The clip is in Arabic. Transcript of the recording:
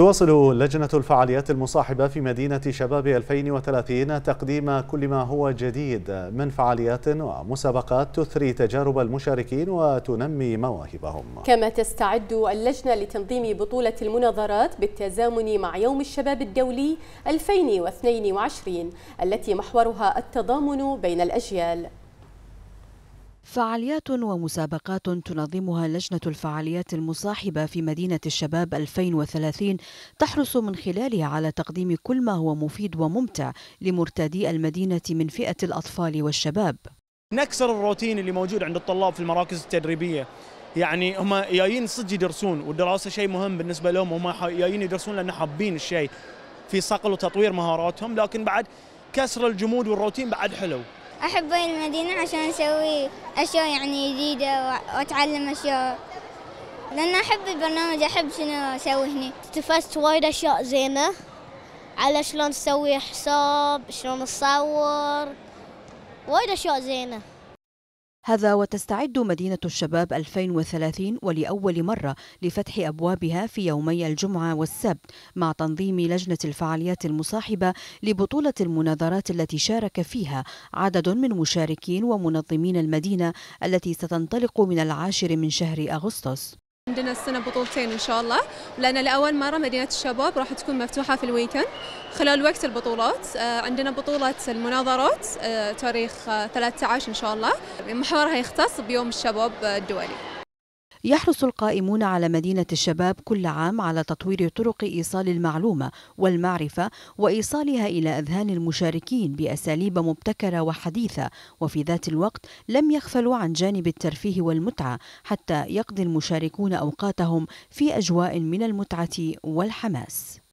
تواصل لجنة الفعاليات المصاحبة في مدينة شباب 2030 تقديم كل ما هو جديد من فعاليات ومسابقات تثري تجارب المشاركين وتنمي مواهبهم كما تستعد اللجنة لتنظيم بطولة المناظرات بالتزامن مع يوم الشباب الدولي 2022 التي محورها التضامن بين الأجيال فعاليات ومسابقات تنظمها لجنة الفعاليات المصاحبة في مدينة الشباب 2030 تحرص من خلالها على تقديم كل ما هو مفيد وممتع لمرتدي المدينة من فئة الأطفال والشباب نكسر الروتين اللي موجود عند الطلاب في المراكز التدريبية يعني هم جايين صدق يدرسون والدراسة شيء مهم بالنسبة لهم هم جايين يدرسون لأن حابين الشيء في صقل وتطوير مهاراتهم لكن بعد كسر الجمود والروتين بعد حلو أحب المدينة عشان أسوي أشياء يعني جديدة وأتعلم أشياء لأن أحب البرنامج أحب شنو أسوي هنا استفدت وايد أشياء زينة على شلون تسوي حساب شلون تصور وايد أشياء زينة هذا وتستعد مدينة الشباب 2030 ولأول مرة لفتح أبوابها في يومي الجمعة والسبت مع تنظيم لجنة الفعاليات المصاحبة لبطولة المناظرات التي شارك فيها عدد من مشاركين ومنظمين المدينة التي ستنطلق من العاشر من شهر أغسطس عندنا السنة بطولتين إن شاء الله لأن لأول مرة مدينة الشباب راح تكون مفتوحة في الويكند خلال وقت البطولات آه، عندنا بطولة المناظرات آه، تاريخ 13 آه، إن شاء الله محورها يختص بيوم الشباب الدولي يحرص القائمون على مدينة الشباب كل عام على تطوير طرق إيصال المعلومة والمعرفة وإيصالها إلى أذهان المشاركين بأساليب مبتكرة وحديثة وفي ذات الوقت لم يغفلوا عن جانب الترفيه والمتعة حتى يقضي المشاركون أوقاتهم في أجواء من المتعة والحماس